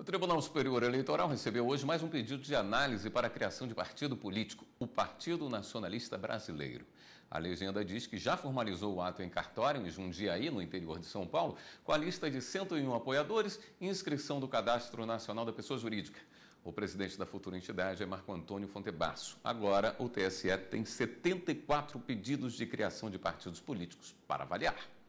O Tribunal Superior Eleitoral recebeu hoje mais um pedido de análise para a criação de partido político, o Partido Nacionalista Brasileiro. A legenda diz que já formalizou o ato em cartório em Jundiaí, no interior de São Paulo, com a lista de 101 apoiadores e inscrição do Cadastro Nacional da Pessoa Jurídica. O presidente da futura entidade é Marco Antônio Fontebasso. Agora, o TSE tem 74 pedidos de criação de partidos políticos para avaliar.